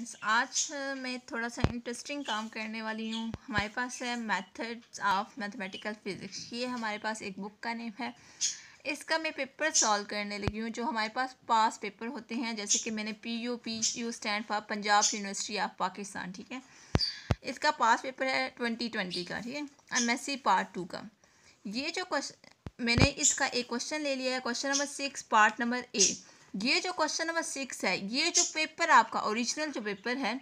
friends आज मैं थोड़ा सा इंटरेस्टिंग काम करने वाली हूँ हमारे पास है मेथड्स ऑफ मैथमेटिकल फिज़िक्स ये हमारे पास एक बुक का नेम है इसका मैं पेपर सॉल्व करने लगी हूँ जो हमारे पास पास पेपर होते हैं जैसे कि मैंने P U P U stand for Punjab university of Pakistan ठीक है इसका पास पेपर है ट्वेंटी ट्वेंटी का ठीक है M S C part two का ये जो क्वेश्चन मैंने इसका एक क्वेश्चन ले लिया है question number six part number A ये जो क्वेश्चन नंबर सिक्स है ये जो पेपर आपका ओरिजिनल जो पेपर है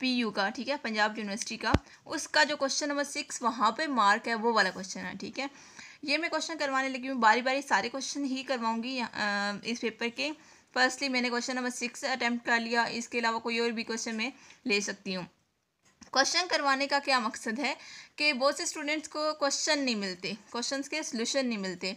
पीयू का ठीक है पंजाब यूनिवर्सिटी का उसका जो क्वेश्चन नंबर सिक्स वहाँ पे मार्क है वो वाला क्वेश्चन है ठीक है ये मैं क्वेश्चन करवाने लगी हूँ बारी बारी सारे क्वेश्चन ही करवाऊँगी इस पेपर के फर्स्टली मैंने क्वेश्चन नंबर सिक्स अटैम्प्ट कर लिया इसके अलावा कोई और भी क्वेश्चन मैं ले सकती हूँ क्वेश्चन करवाने का क्या मकसद है कि बहुत से स्टूडेंट्स को क्वेश्चन नहीं मिलते क्वेश्चंस के सलूशन नहीं मिलते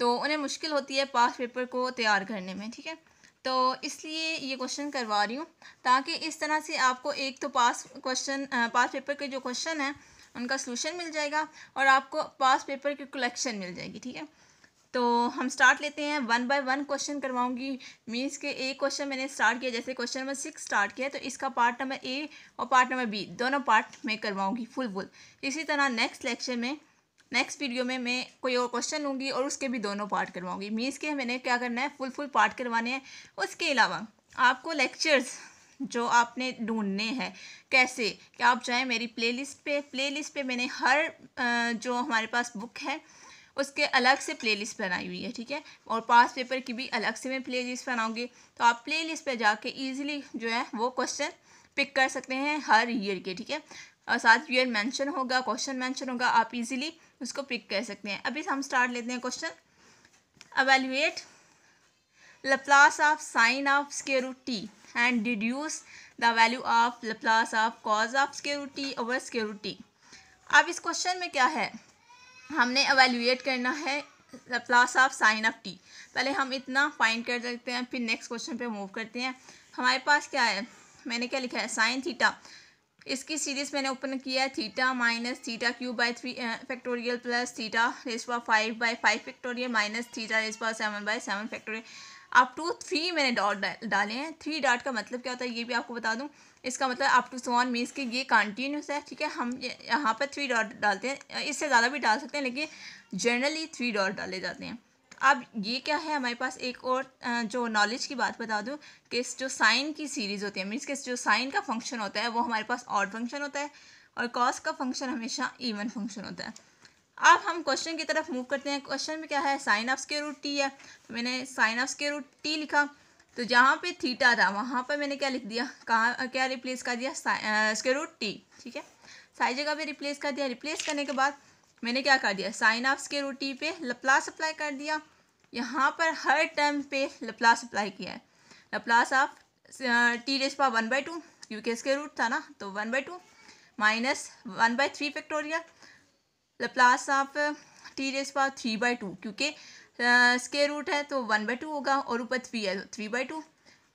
तो उन्हें मुश्किल होती है पास पेपर को तैयार करने में ठीक है तो इसलिए ये क्वेश्चन करवा रही हूँ ताकि इस तरह से आपको एक तो पास क्वेश्चन पास पेपर के जो क्वेश्चन हैं उनका सलूशन मिल जाएगा और आपको पास पेपर की कलेक्शन मिल जाएगी ठीक है तो हम स्टार्ट लेते हैं वन बाय वन क्वेश्चन करवाऊंगी मींस के एक क्वेश्चन मैंने स्टार्ट किया जैसे क्वेश्चन नंबर सिक्स स्टार्ट किया तो इसका पार्ट नंबर ए और पार्ट नंबर बी दोनों पार्ट में करवाऊंगी फुल फुल इसी तरह नेक्स्ट लेक्चर में नेक्स्ट वीडियो में मैं कोई और क्वेश्चन लूँगी और उसके भी दोनों पार्ट करवाऊँगी मीन्स के मैंने क्या करना है फुल फुल पार्ट करवाने हैं उसके अलावा आपको लेक्चर्स जो आपने ढूंढने हैं कैसे कि आप जाएँ मेरी प्लेलिस्ट पे प्लेलिस्ट पे मैंने हर जो हमारे पास बुक है उसके अलग से प्लेलिस्ट बनाई हुई है ठीक है और पास पेपर की भी अलग से मैं प्लेलिस्ट बनाऊंगी तो आप प्लेलिस्ट पे जाके इजीली जो है वो क्वेश्चन पिक कर सकते हैं हर ईयर के ठीक है और साथ ईयर मेंशन होगा क्वेश्चन मेंशन होगा आप इजीली उसको पिक कर सकते हैं अभी हम स्टार्ट लेते हैं question evaluate Laplace of sine of square root T and deduce the value of Laplace of cos of square root T over square root T अब इस क्वेश्चन में क्या है हमने अवेल्युएट करना है Laplace of sine of T पहले हम इतना फाइंड कर सकते हैं फिर नेक्स्ट क्वेश्चन पे मूव करते हैं हमारे पास क्या है मैंने क्या लिखा है साइन थीटा इसकी सीरीज मैंने ओपन किया है theta minus theta cube by three factorial plus theta raise power five by five factorial minus theta raise power seven by seven factorial up to three मैंने डॉट डाले हैं थ्री डॉट का मतलब क्या होता है ये भी आपको बता दूँ इसका मतलब अप टू सोन मीन्स कि ये कंटिन्यूस है ठीक है हम यहाँ पर थ्री डॉट डालते हैं इससे ज़्यादा भी डाल सकते हैं लेकिन जनरली थ्री डॉट डाले जाते हैं अब ये क्या है हमारे पास एक और जो नॉलेज की बात बता दूँ कि जो साइन की सीरीज़ होती है मीन्स कि जो साइन का फंक्शन होता है वो हमारे पास ऑड फंक्शन होता है और कॉस का फंक्शन हमेशा इवन फंक्शन होता है अब हम क्वेश्चन की तरफ मूव करते हैं क्वेश्चन में क्या है sine of square root T है तो मैंने sine of square root T लिखा तो जहाँ पे थीटा था वहाँ पर मैंने क्या लिख दिया कहाँ क्या रिप्लेस कर दिया स्केयर रूट टी ठीक है सारी जगह पे रिप्लेस कर दिया रिप्लेस करने के बाद मैंने क्या कर दिया साइन ऑफ स्केयर रूटी पे लप्लास अप्लाई कर दिया यहाँ पर हर टर्म पे लप्लास अप्लाई किया है Laplace of T raise power one by two क्योंकि इसके रूट था ना तो one by two minus one by three factorial Laplace of T raise power three by two क्योंकि इसके uh, रूट है तो वन बाई टू होगा और ऊपर थ्री है तो three by two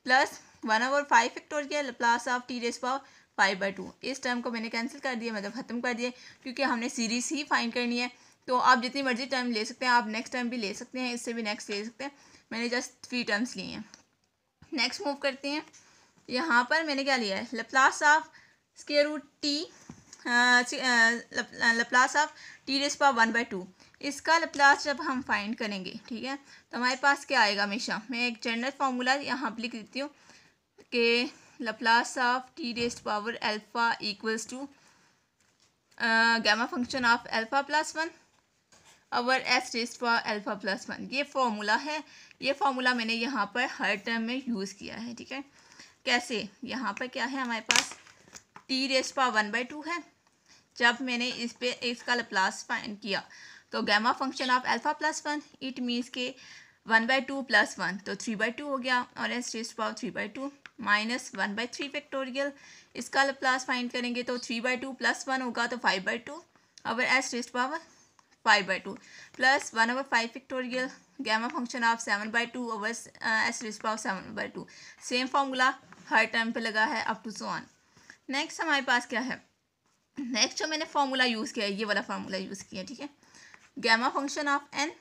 plus one over five factorial Laplace of T raise power five by two इस टर्म को मैंने कैंसिल कर दिया मतलब ख़त्म कर दिया क्योंकि हमने सीरीज़ ही फाइंड करनी है तो आप जितनी मर्जी टर्म ले सकते हैं आप नेक्स्ट टर्म भी ले सकते हैं इससे भी नेक्स्ट ले सकते हैं मैंने जस्ट थ्री टर्म्स लिए हैं नेक्स्ट मूव करते हैं यहाँ पर मैंने क्या लिया है Laplace of square root T Laplace of T raise power one by two इसका लप्लास जब हम फाइंड करेंगे ठीक है तो हमारे पास क्या आएगा हमेशा मैं एक जनरल फार्मूला यहाँ पर लिख देती हूँ कि Laplace of T rest power alpha equals to gamma function of alpha plus one और S rest power alpha plus one ये फार्मूला है ये फार्मूला मैंने यहाँ पर हर टर्म में यूज़ किया है ठीक है कैसे यहाँ पर क्या है हमारे पास T rest power one by two है जब मैंने इस पर इसका लप्लास फाइन किया तो gamma function of alpha plus one it means के one by two plus one तो थ्री बाई टू हो गया और S rest power three by two minus one by three factorial इसका प्लस फाइंड करेंगे तो three by two plus one होगा तो five by two over S rest power five by two plus one over five factorial gamma function of seven by two over S rest power seven by two same formula हर term पे लगा है up to so on next हमारे पास क्या है next जो मैंने फार्मूला यूज़ किया है ये वाला फार्मूला यूज़ किया ठीक है gamma function of N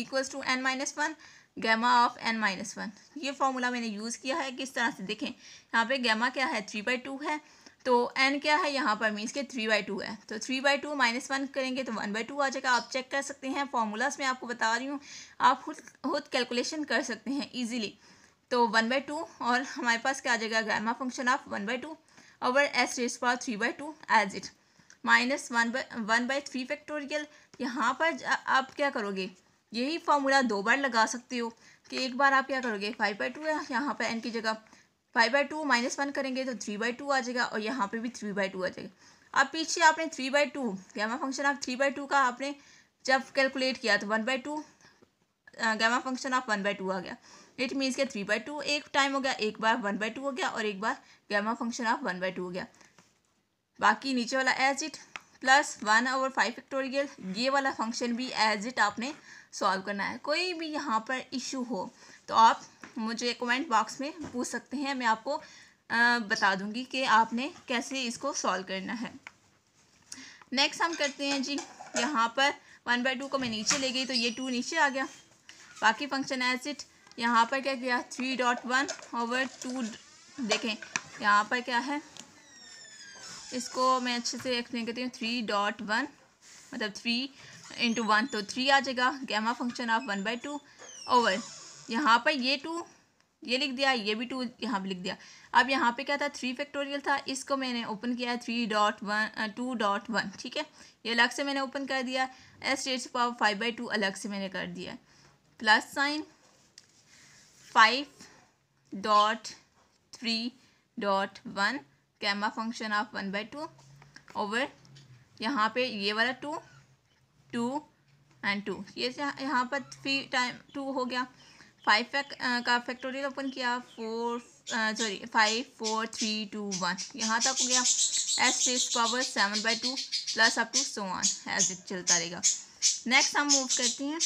equals to N minus one gamma of N minus one ये फार्मूला मैंने यूज़ किया है किस तरह से देखें यहाँ पे गैमा क्या है थ्री बाई टू है तो एन क्या है यहाँ पर मीन्स के थ्री बाई टू है तो three by two minus one करेंगे तो वन बाई टू आ जाएगा आप चेक कर सकते हैं फार्मूलाज में आपको बता रही हूँ आप खुद खुद कैलकुलेशन कर सकते हैं ईजिली तो वन बाई टू और हमारे पास क्या आ जाएगा gamma function of one by two और S raise power three by two as it minus one by one by three factorial यहाँ पर आप क्या करोगे यही फार्मूला दो बार लगा सकते हो कि एक बार आप क्या करोगे फाइव बाई टू यहाँ पर एन की जगह five by two minus one करेंगे तो थ्री बाई टू आ जाएगा और यहाँ पे भी थ्री बाई टू आ जाएगा अब पीछे आपने three by two gamma function आप थ्री बाई टू का आपने जब कैलकुलेट किया तो one by two gamma function of one by two आ गया इट मीन्स के थ्री बाई टू एक टाइम हो गया एक बार वन बाई टू हो गया और एक बार gamma function of one by two हो गया बाकी नीचे वाला as it plus one over five factorial ये वाला फंक्शन भी एज इट आपने सॉल्व करना है कोई भी यहाँ पर इशू हो तो आप मुझे कमेंट बॉक्स में पूछ सकते हैं मैं आपको आ, बता दूंगी कि आपने कैसे इसको सॉल्व करना है नेक्स्ट हम करते हैं जी यहाँ पर वन बाई टू को मैं नीचे ले गई तो ये टू नीचे आ गया बाकी फंक्शन एज इट यहाँ पर क्या गया three dot one over two देखें यहाँ पर क्या है इसको मैं अच्छे से रखने कहती हूँ थ्री डॉट वन मतलब थ्री इंटू वन तो थ्री आ जाएगा gamma function of one by two over यहाँ पर ये टू ये लिख दिया ये भी टू यहाँ पर लिख दिया अब यहाँ पे क्या था थ्री फैक्टोरियल था इसको मैंने ओपन किया है three dot one two dot one ठीक है ये अलग से मैंने ओपन कर दिया S rate power five by two अलग से मैंने कर दिया plus sign five dot three dot one gamma function of one by two over यहाँ पे ये वाला टू टू एंड टू ये यहाँ पर थ्री टाइम टू हो गया फाइव फैक, का फैक्टोरियल ओपन किया four sorry five four three two one यहाँ तक हो गया S six power seven by two plus up to so one as it चलता रहेगा नेक्स्ट हम मूव करते हैं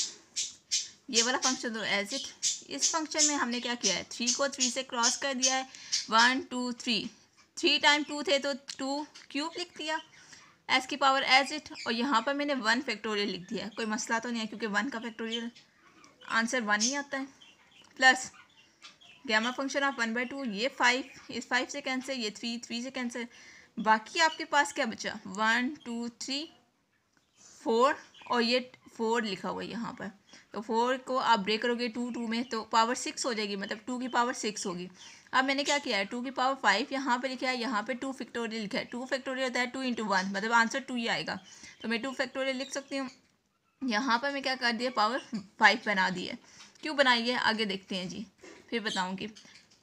ये वाला फंक्शन दो एज इट इस फंक्शन में हमने क्या किया है थ्री को थ्री से क्रॉस कर दिया है one two three three time two थे तो टू क्यूब लिख दिया एस की पावर एज इट और यहाँ पर मैंने वन फैक्टोरियल लिख दिया है कोई मसला तो नहीं है क्योंकि वन का फैक्टोरियल आंसर वन ही आता है plus gamma function of one by two ये फाइव इस फाइव से कैंसर ये थ्री थ्री से कैंसर बाकी आपके पास क्या बचा वन टू थ्री फोर और ये फोर लिखा हुआ है यहाँ पर तो फोर को आप ब्रेक करोगे टू टू में तो पावर सिक्स हो जाएगी मतलब टू की पावर सिक्स होगी अब मैंने क्या किया है टू की पावर फाइव यहाँ पे लिखा है यहाँ पे टू फैक्टोरियल लिखा है टू फैक्टोरियल होता है टू इंटू वन मतलब आंसर टू ही आएगा तो मैं टू फैक्टोरियल लिख सकती हूँ यहाँ पर मैं क्या कर दिया पावर फाइव बना दी है क्यों बनाई है आगे देखते हैं जी फिर बताऊँगी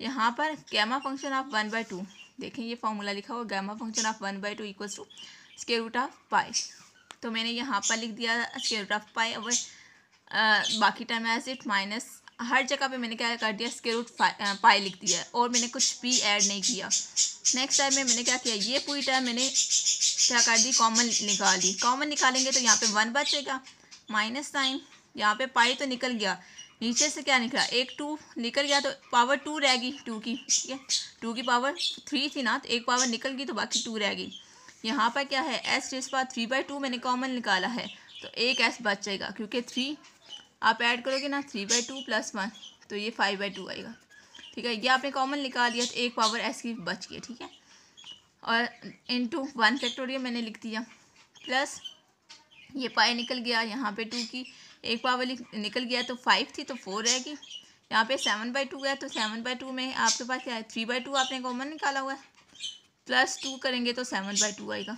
यहाँ पर gamma function of one by two देखें ये फॉर्मूला लिखा हुआ gamma function of one by two equals to square root of pi तो मैंने यहाँ पर लिख दिया स्केयर रूट ऑफ पाई और बाकी टाइम एज इट माइनस हर जगह पे मैंने क्या कर दिया इसके रूट पाई लिख दिया और मैंने कुछ भी ऐड नहीं किया नेक्स्ट टाइम में मैंने क्या किया ये पूरी टाइम मैंने क्या कर दी कॉमन निकाली कॉमन निकालेंगे तो यहाँ पे वन बचेगा माइनस नाइन यहाँ पे पाई तो निकल गया नीचे से क्या निकला एक टू निकल गया तो पावर टू रह गई टू की ठीक है टू की पावर थ्री थी ना तो एक पावर निकल गई तो बाकी टू रह गई यहाँ पर क्या है एस जिस पर थ्री बाई टू मैंने कॉमन निकाला है तो एक एस बचेगा क्योंकि थ्री आप ऐड करोगे ना three by two plus one तो ये फाइव बाई टू आएगा ठीक है ये आपने कॉमन निकाल लिया तो एक पावर एस की बच गई ठीक है और टू वन फैक्टोरियल मैंने लिख दिया प्लस ये पाए निकल गया यहाँ पे टू की एक पावर निकल गया तो फाइव थी तो फोर रहेगी यहाँ पे सेवन बाई टू गया तो सेवन बाई टू में आपके पास क्या है थ्री बाई टू आपने कॉमन निकाला हुआ है प्लस टू करेंगे तो सेवन बाई टू आएगा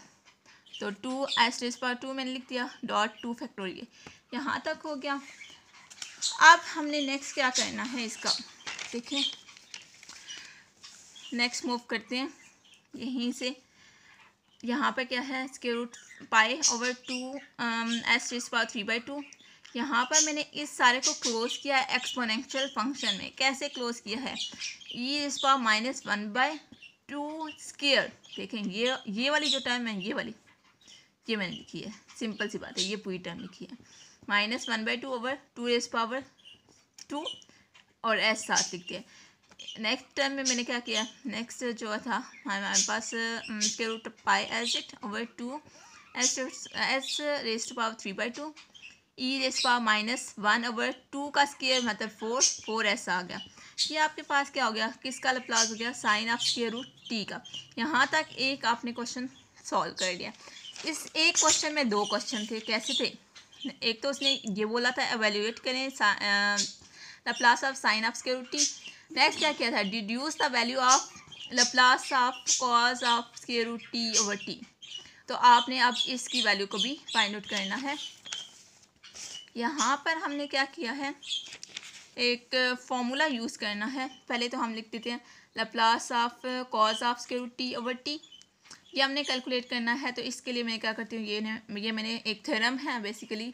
तो टू एस एस्ट्रेस पावर टू मैंने लिख दिया डॉट टू फैक्टोरियल यहाँ तक हो गया अब हमने नेक्स्ट क्या करना है इसका देखें नेक्स्ट मूव करते हैं यहीं से यहाँ पर क्या है इसके root pi over two s t power three by two यहाँ पर मैंने इस सारे को क्लोज किया है एक्सपोनेंशियल फंक्शन में कैसे क्लोज किया है ई इस power minus one by two square देखें ये ये वाली जो टर्म है ये वाली ये मैंने लिखी है सिंपल सी बात है ये पूरी टर्म लिखी है minus one by two over two raise power two और एस साथ लिखते हैं नेक्स्ट टर्म में मैंने क्या किया नेक्स्ट जो था हमारे पास के root pi s it over two s s raise to power three by two e raise power minus one over two का स्केयर मतलब फोर फोर ऐसा आ गया ये आपके पास क्या हो गया किसका लप्लाज हो गया साइन ऑफ के रूट टी का यहाँ तक एक आपने क्वेश्चन सॉल्व कर लिया इस एक क्वेश्चन में दो क्वेश्चन थे कैसे थे एक तो उसने ये बोला था एवेल्यूएट करें Laplace of sine of square root t next क्या किया था deduce the value of Laplace of cos of square root t over t तो आपने अब इसकी वैल्यू को भी फाइंड आउट करना है यहाँ पर हमने क्या किया है एक फॉर्मूला यूज़ करना है पहले तो हम लिख देते हैं Laplace of cos of square root t over t ये हमने कैलकुलेट करना है तो इसके लिए मैं क्या करती हूँ ये ये मैंने एक थ्योरम है बेसिकली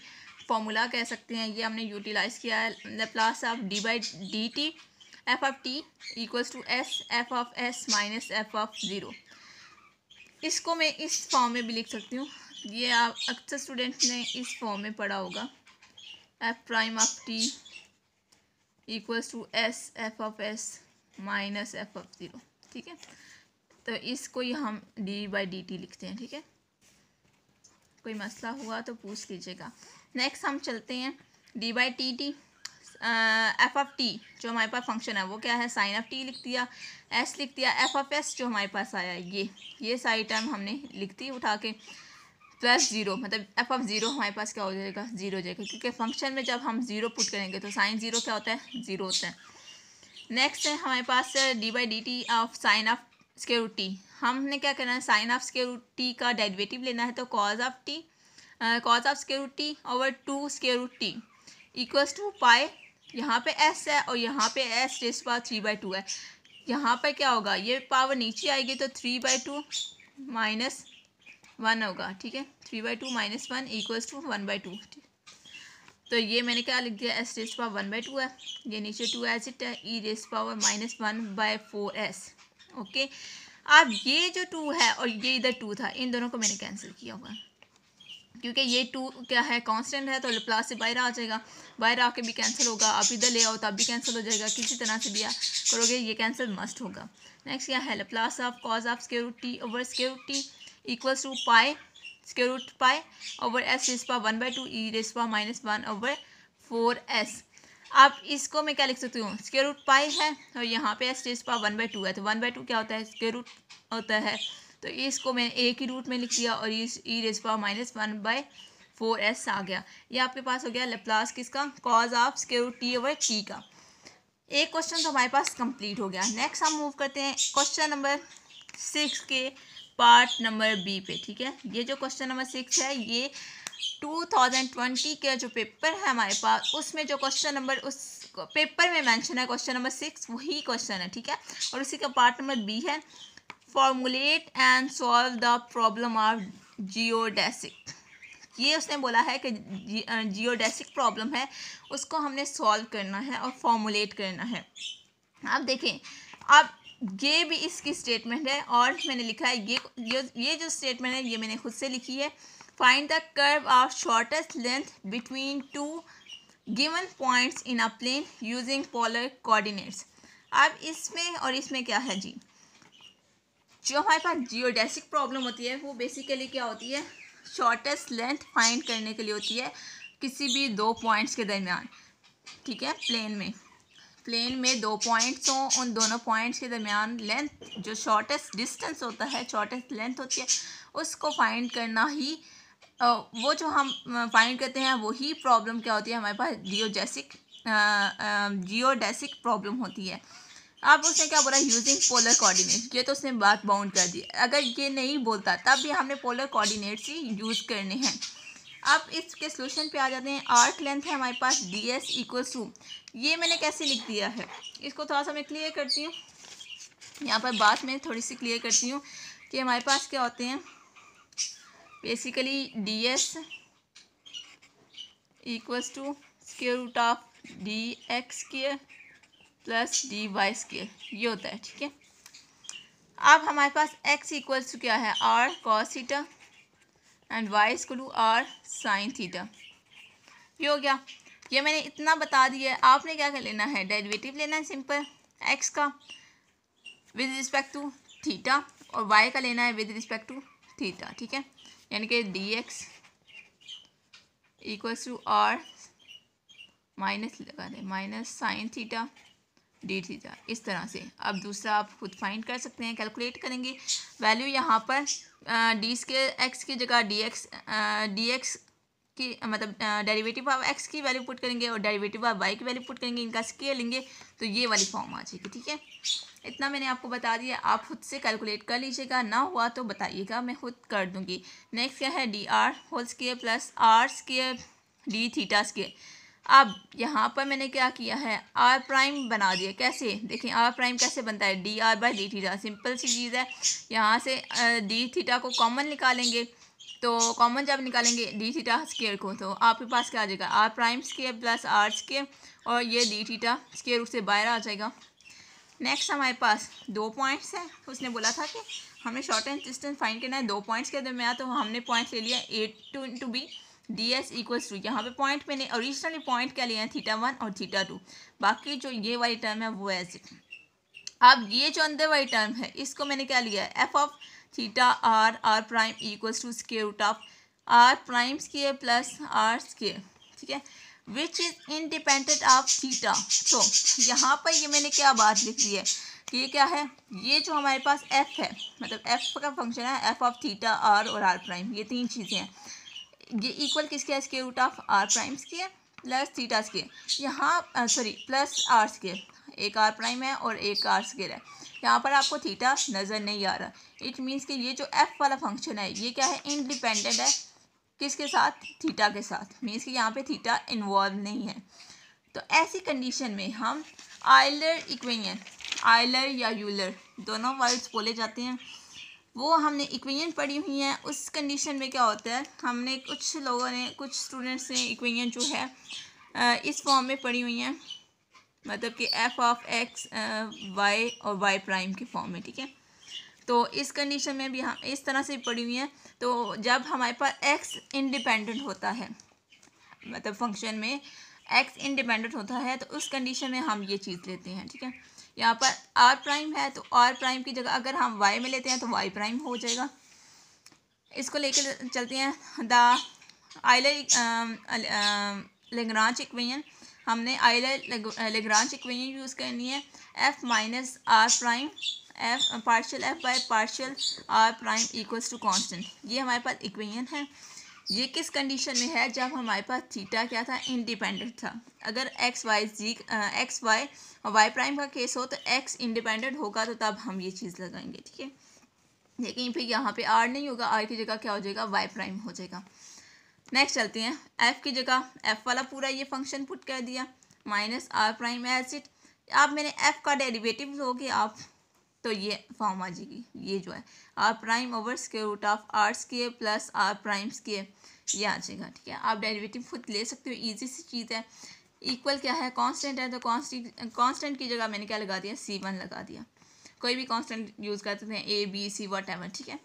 फॉर्मूला कह सकते हैं ये हमने यूटिलाइज़ किया है Laplace of d by d t f of t equals to s f of s minus f of zero इसको मैं इस फॉर्म में भी लिख सकती हूँ ये आप अक्सर स्टूडेंट ने इस फॉर्म में पढ़ा होगा f prime of t equals to s f of s minus f of zero ठीक है तो इसको ही हम डी बाई डी टी लिखते हैं ठीक है कोई मसला हुआ तो पूछ लीजिएगा नेक्स्ट हम चलते हैं d by t t f of t जो हमारे पास फंक्शन है वो क्या है साइन ऑफ टी लिख दिया एस लिख दिया एफ ऑफ एस जो हमारे पास आया ये ये सारी टर्म हमने लिख दी उठा के प्लस जीरो मतलब एफ ऑफ ज़ीरो हमारे पास क्या हो जाएगा ज़ीरो हो जाएगा क्योंकि फंक्शन में जब हम ज़ीरो पुट करेंगे तो साइन ज़ीरो क्या होता है ज़ीरो होता है नेक्स्ट है हमारे पास d by d t of sine of square root t हमने क्या करना है sine of square root t का डेरिवेटिव लेना है तो cos of t cos of square root T over two square root t equals to pi यहाँ पे एस है और यहाँ पे s raise power three by two है यहाँ पर क्या होगा ये पावर नीचे आएगी तो three by two minus one होगा ठीक है three by two minus one equals to one by two तो ये मैंने क्या लिख दिया s raise power one by two है ये नीचे टू एज इट है e raise power minus one by four s okay अब ये जो टू है और ये इधर टू था इन दोनों को मैंने कैंसिल किया हुआ क्योंकि ये टू क्या है कांस्टेंट है तो प्लस से बाहर आ जाएगा बाहर आके भी कैंसिल होगा आप इधर ले आओ तब भी कैंसिल हो जाएगा किसी तरह से भी करोगे ये कैंसिल मस्ट होगा नेक्स्ट क्या है plus of cos of square root t over square root t equals to pi square root t pi over s raise power one by two e raise power minus one over four s अब इसको मैं क्या लिख सकती हूँ स्केयर रूट पाई है और तो यहाँ पे t power one by two है तो वन बाई टू क्या होता है स्केयर रूट होता है तो इसको मैंने ए की रूट में लिख दिया और इस e raise power minus one by four s आ गया ये आपके पास हो गया लेप्लास किसका cos of square root T over t का एक क्वेश्चन तो हमारे पास कंप्लीट हो गया नेक्स्ट हम मूव करते हैं क्वेश्चन नंबर सिक्स के पार्ट नंबर बी पे ठीक है ये जो क्वेश्चन नंबर सिक्स है ये 2020 के जो पेपर है हमारे पास उसमें जो क्वेश्चन नंबर उस पेपर में मेंशन है क्वेश्चन नंबर सिक्स वही क्वेश्चन है ठीक है और उसी का पार्ट नंबर बी है formulate and solve the problem of geodesic ये उसने बोला है कि जियोडेसिक प्रॉब्लम है उसको हमने सॉल्व करना है और फॉर्मुलेट करना है आप देखें अब ये भी इसकी स्टेटमेंट है और मैंने लिखा है ये, ये जो स्टेटमेंट है ये मैंने खुद से लिखी है find the curve of shortest length between two given points in a plane using polar coordinates अब इसमें और इसमें क्या है जी जो हमारे पास जियोडेसिक प्रॉब्लम होती है वो बेसिकली क्या होती है शॉर्टेस्ट लेंथ फाइंड करने के लिए होती है किसी भी दो पॉइंट्स के दरमियान ठीक है प्लेन में प्लेन में दो पॉइंट्स हों उन दोनों पॉइंट्स के दरमियान लेंथ जो शॉर्टेस्ट डिस्टेंस होता है शॉर्टेस्ट लेंथ होती है उसको फाइंड करना ही तो वो जो हम फाइंड करते हैं वही प्रॉब्लम क्या होती है हमारे पास जियोजेसिक जियोडेसिक प्रॉब्लम होती है अब उसने क्या बोला यूजिंग पोलर कोऑर्डिनेट ये तो उसने बात बाउंड कर दी अगर ये नहीं बोलता तब भी हमने पोलर कोऑर्डिनेट्स ही यूज़ करने हैं अब इसके सोल्यूशन पे आ जाते हैं आर्क लेंथ है हमारे पास डी एस इक्वल्स टू ये मैंने कैसे लिख दिया है इसको थोड़ा सा मैं क्लियर करती हूँ यहाँ पर बात मैं थोड़ी सी क्लियर करती हूँ कि हमारे पास क्या होते हैं basically d s equals to square root of d x square plus d y square ये होता है ठीक है अब हमारे पास x इक्वल्स टू क्या है r cos theta and y equal to r sine theta ये हो गया ये मैंने इतना बता दिया है आपने क्या कर लेना है डेरिवेटिव लेना है सिंपल x का विद रिस्पेक्ट टू थीटा और y का लेना है विद रिस्पेक्ट टू थीटा ठीक है यानी कि d x equals to r minus लगा दें minus sine theta d theta इस तरह से अब दूसरा आप खुद फाइंड कर सकते हैं कैलकुलेट करेंगे वैल्यू यहाँ पर डी के एक्स की जगह डी एक्स डी एक्स की मतलब डेरिवेटिव ऑफ एक्स की वैल्यू पुट करेंगे और डेरिवेटिव ऑफ वाई की वैल्यू पुट करेंगे इनका स्केयर लेंगे तो ये वाली फॉर्म आ जाएगी ठीक है इतना मैंने आपको बता दिया आप खुद से कैलकुलेट कर लीजिएगा ना हुआ तो बताइएगा मैं खुद कर दूँगी नेक्स्ट क्या है d r whole square plus r square d theta square अब यहाँ पर मैंने क्या किया है आर प्राइम बना दिया कैसे देखें आर प्राइम कैसे बनता है d r by d theta simple सी चीज़ है यहाँ से डी थीटा को कॉमन निकालेंगे तो कॉमन जब निकालेंगे डी थीटा स्केयर को तो आपके पास क्या आ जाएगा r prime square plus r square और ये डी थीटा स्केयर उससे बाहर आ जाएगा नेक्स्ट हमारे पास दो पॉइंट्स हैं उसने बोला था कि हमें शॉर्ट एंड डिस्टेंस फाइंड करना है दो पॉइंट्स के दरमियान तो हमने पॉइंट्स ले लिया a two into b d s equals to यहाँ पे पॉइंट मैंने ओरिजिनली पॉइंट क्या लिया है थीटा वन और थीटा टू बाकी जो ये वाली टर्म है वो एज इट अब ये जो अंदर वाली टर्म है इसको मैंने क्या लिया है f of theta r r prime equals to square root of r prime square plus r square ठीक है which is independent of theta तो यहाँ पर ये मैंने क्या बात लिख दी है कि ये क्या है ये जो हमारे पास एफ है मतलब एफ का फंक्शन है एफ ऑफ थीटा आर और आर प्राइम ये तीन चीज़ें हैं ये इक्वल किसके है इसके रूट ऑफ आर प्राइम्स की है प्लस थीटास के यहाँ सॉरी प्लस आर स्केर एक आर प्राइम है और एक आर स्केर है यहाँ पर आपको थीटा नज़र नहीं आ रहा इट मीन्स कि ये जो एफ वाला फंक्शन है ये क्या है इनडिपेंडेंट है किसके साथ थीटा के साथ मीन्स कि यहाँ पे थीटा इन्वॉल्व नहीं है तो ऐसी कंडीशन में हम आयलर इक्वेनियन आयलर या यूलर दोनों वर्ड्स बोले जाते हैं वो हमने इक्वेनियन पढ़ी हुई हैं उस कंडीशन में क्या होता है हमने कुछ लोगों ने कुछ स्टूडेंट्स ने इक्वेन जो है इस फॉर्म में पढ़ी हुई हैं मतलब कि एफ़ ऑफ एक्स वाई और वाई प्राइम के फॉर्म में ठीक है तो इस कंडीशन में भी हम इस तरह से पड़ी हुई हैं तो जब हमारे पास एक्स इंडिपेंडेंट होता है मतलब फंक्शन में एक्स इंडिपेंडेंट होता है तो उस कंडीशन में हम ये चीज़ लेते हैं ठीक है यहाँ पर आर प्राइम है तो आर प्राइम की जगह अगर हम वाई में लेते हैं तो वाई प्राइम हो जाएगा इसको लेकर चलते हैं द आइले लेग्रांच इक्वेशन हमने आइले लेग्रांच इक्वेशन यूज़ करनी है f minus r prime f partial f by partial r prime equals to constant ये हमारे पास इक्वेशन है ये किस कंडीशन में है जब हमारे पास थीटा क्या था इंडिपेंडेंट था अगर x y g x y y prime का केस हो तो एक्स इंडिपेंडेंट होगा तो तब हम ये चीज़ लगाएंगे ठीक है लेकिन फिर यहाँ पे आर नहीं होगा आर की जगह क्या हो जाएगा वाई प्राइम हो जाएगा नेक्स्ट चलते हैं एफ की जगह एफ वाला पूरा ये फंक्शन पुट कर दिया minus r prime as it आप मैंने एफ का डेरिवेटिव लोगे आप तो ये फॉर्म आ जाएगी ये जो है r prime over square root of r square plus r prime square ये आ जाएगा ठीक है आप डेरिवेटिव खुद ले सकते हो ईजी सी चीज़ है इक्वल क्या है कांस्टेंट है तो कांस्टेंट कांस्टेंट की जगह मैंने क्या लगा दिया सी वन लगा दिया कोई भी कांस्टेंट यूज़ कर सकते हैं a b c whatever ठीक है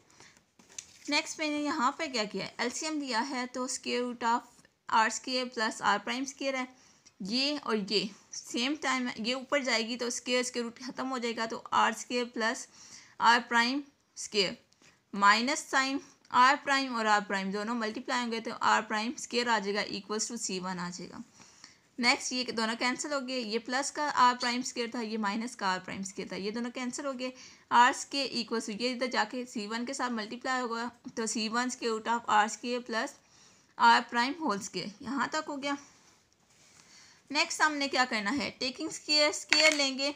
नेक्स्ट मैंने यहाँ पर क्या किया है एलसीएम लिया है तो square root of r square plus r prime square है ये और ये सेम टाइम ये ऊपर जाएगी तो स्केयर स्केयर रूट ख़त्म हो जाएगा तो r square plus r prime square minus sign r prime और आर प्राइम दोनों मल्टीप्लाई होंगे तो आर प्राइम स्केयर आ जाएगा इक्वल्स टू सी वन आ जाएगा नेक्स्ट ये दोनों कैंसिल हो गए ये प्लस का आर प्राइम स्केयर था ये माइनस का आर प्राइम स्केयर था ये दोनों कैंसिल हो गए आर स्केयर इक्वल्स टू ये इधर जाके सी वन के साथ मल्टीप्लाई होगा तो c one square root of r square plus r prime whole square यहाँ तक हो गया नेक्स्ट हमने क्या करना है टेकिंग स्केयर स्केयर लेंगे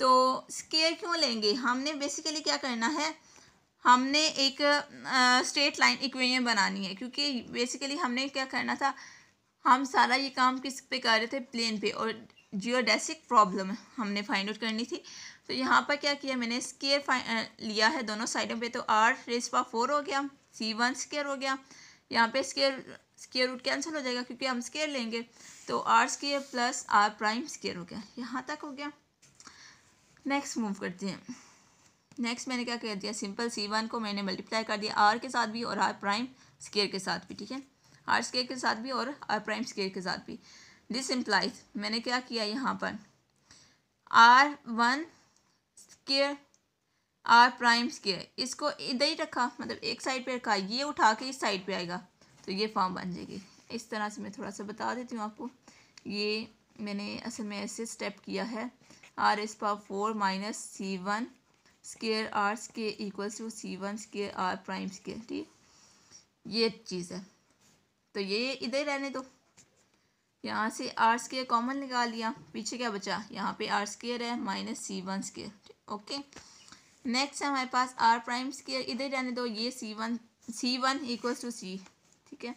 तो स्केयर क्यों लेंगे हमने बेसिकली क्या करना है हमने एक स्ट्रेट लाइन इक्वेरियम बनानी है क्योंकि बेसिकली हमने क्या करना था हम सारा ये काम किस पे कर रहे थे प्लेन पे और जियोडेसिक प्रॉब्लम हमने फाइंड आउट करनी थी तो यहाँ पर क्या किया मैंने स्केयर लिया है दोनों साइडों पे तो आर रेस पा फोर हो गया सी वन स्केयर हो गया यहाँ पे स्केयर स्केयर रूट कैंसिल हो जाएगा क्योंकि हम स्केयर लेंगे तो r square plus r prime square हो गया यहाँ तक हो गया नेक्स्ट मूव करते हैं नेक्स्ट मैंने क्या कर दिया सिंपल सी वन को मैंने मल्टीप्लाई कर दिया आर के साथ भी और आर प्राइम स्केयर के साथ भी ठीक है आर स्केयर के साथ भी और आर प्राइम स्केयर के साथ भी दिस इम्प्लाइज मैंने क्या किया यहाँ पर r one square r prime square इसको इधर ही रखा मतलब एक साइड पे रखा ये उठा के इस साइड पे आएगा तो ये फॉर्म बन जाएगी इस तरह से मैं थोड़ा सा बता देती हूँ आपको ये मैंने असल में ऐसे स्टेप किया है r s power four minus c one square r square equals to c one square r prime square ठीक ये चीज़ है तो ये इधर रहने दो यहाँ से आर स्केयर कॉमन निकाल लिया पीछे क्या बचा यहाँ पे आर स्केयर है minus c one square okay next है हमारे पास आर प्राइम स्केयर इधर रहने दो ये c one c one equals to c ठीक है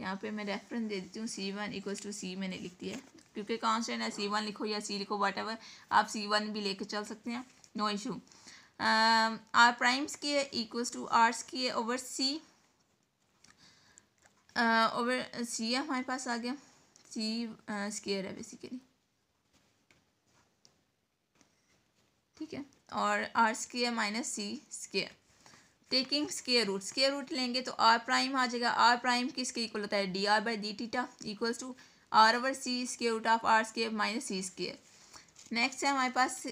यहाँ पे मैं रेफरेंस दे देती हूँ c one equals to c मैंने लिख दिया है क्योंकि कॉन्स्टेंट है सी वन लिखो या सी लिखो वाट आप सी वन भी लेके चल सकते हैं नो इशू आर प्राइम्स है इक्वल्स टू की है ओवर सी ओवर सी हमारे पास आ गया सी स्केयर है बेसिकली ठीक है और r square minus c square taking square root square root लेंगे तो आर प्राइम आ जाएगा आर प्राइम किसके इक्वल होता है d r by d theta equal to r over c square root of r square minus c square next है हमारे पास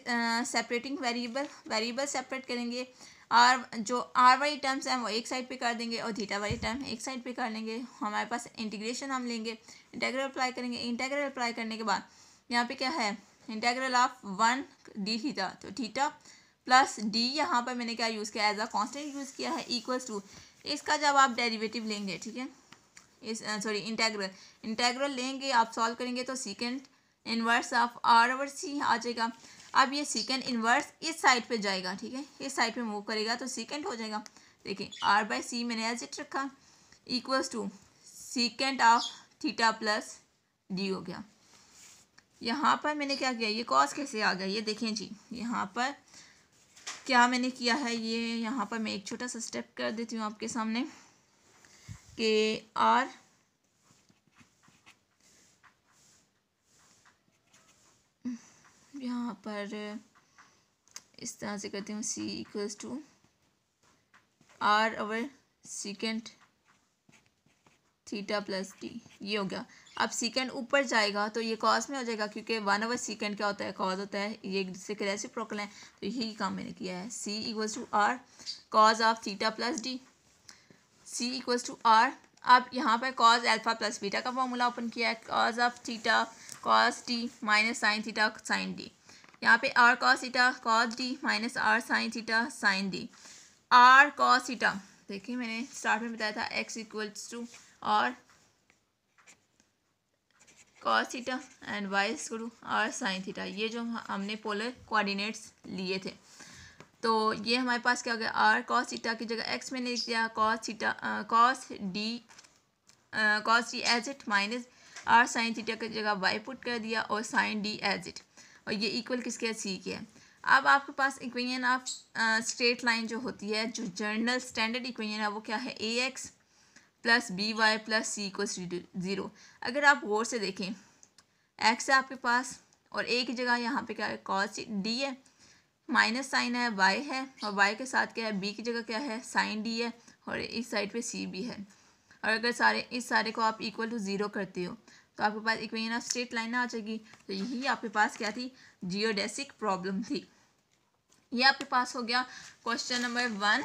separating variable variable separate करेंगे आर जो आर वाई टर्म्स हैं वो एक साइड पे कर देंगे और थीटा वाई टर्म एक साइड पे कर लेंगे हमारे पास इंटीग्रेशन हम लेंगे इंटेग्रल अप्लाई करेंगे इंटेग्रल अप्लाई करने के बाद यहाँ पे क्या है integral of one d theta तो थीटा प्लस डी यहाँ पर मैंने क्या यूज़ किया एज अ कॉन्स्टेंट यूज़ किया है इक्वल्स टू इसका जब आप डेरिवेटिव लेंगे ठीक है इस सॉरी इंटेग्रल इंटेग्रल लेंगे आप सॉल्व करेंगे तो secant inverse of r over c आ जाएगा अब ये सीकेंड इन्वर्स इस साइड पे जाएगा ठीक है इस साइड पे मूव करेगा तो सीकेंड हो जाएगा देखिए आर बाई सी मैंने एज इट रखा equals to secant of theta plus d हो गया यहाँ पर मैंने क्या किया ये कॉस कैसे आ गया ये देखें जी यहाँ पर क्या मैंने किया है ये यहाँ पर मैं एक छोटा सा स्टेप कर देती हूँ आपके सामने के आर यहाँ पर इस तरह से करती हूँ c equals to r over secant theta plus d ये हो गया अब सीकेंड ऊपर जाएगा तो ये कॉज में हो जाएगा क्योंकि वन ओवर सीकेंड क्या होता है कॉज होता है ये जिससे दूसरे प्रोकल है तो यही काम मैंने किया है c equals to r cos of theta plus d c equals to r अब यहाँ पर कॉज एल्फा प्लस बीटा का फॉर्मूला ओपन किया है cos of theta cos d minus sine theta sine d यहाँ पे r cos theta cos d minus r sine theta sine d r cos theta देखिए मैंने स्टार्ट में बताया था x equals to r cos theta and y screw are sine theta ये जो हमने पोलर कोऑर्डिनेट्स लिए थे तो ये हमारे पास क्या हो गया आर कॉस थीटा की जगह एक्स मैंने लिख दिया cos theta cos d cos d as it minus r sine theta की जगह वाई पुट कर दिया और साइन डी एज इट और ये इक्वल किसके सी के है अब आपके पास इक्वेशन ऑफ स्ट्रेट लाइन जो होती है जो जर्नल स्टैंडर्ड इक्वेशन है वो क्या है a x plus b y plus c को ज़ीरो अगर आप गौर से देखें एक्स है आपके पास और एक ही जगह यहाँ पे क्या है कॉस डी है माइनस साइन है वाई है और वाई के साथ क्या है बी की जगह क्या है साइन डी है और इस साइड पे सी भी है और अगर सारे इस सारे को आप इक्वल टू ज़ीरो करते हो तो आपके पास इक्वेशन स्ट्रेट लाइन आ जाएगी तो यही आपके पास क्या थी जियोडेसिक प्रॉब्लम थी ये आपके पास हो गया क्वेश्चन नंबर वन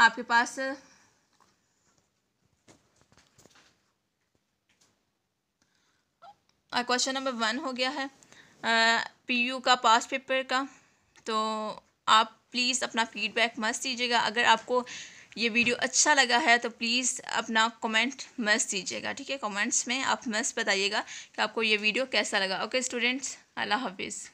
आपके पास क्वेश्चन नंबर वन हो गया है पीयू का पास पेपर का तो आप प्लीज़ अपना फीडबैक मस्त दीजिएगा अगर आपको ये वीडियो अच्छा लगा है तो प्लीज़ अपना कमेंट मस्त दीजिएगा ठीक है कमेंट्स में आप मस्त बताइएगा कि आपको ये वीडियो कैसा लगा ओके स्टूडेंट्स अल्लाह हाफिज़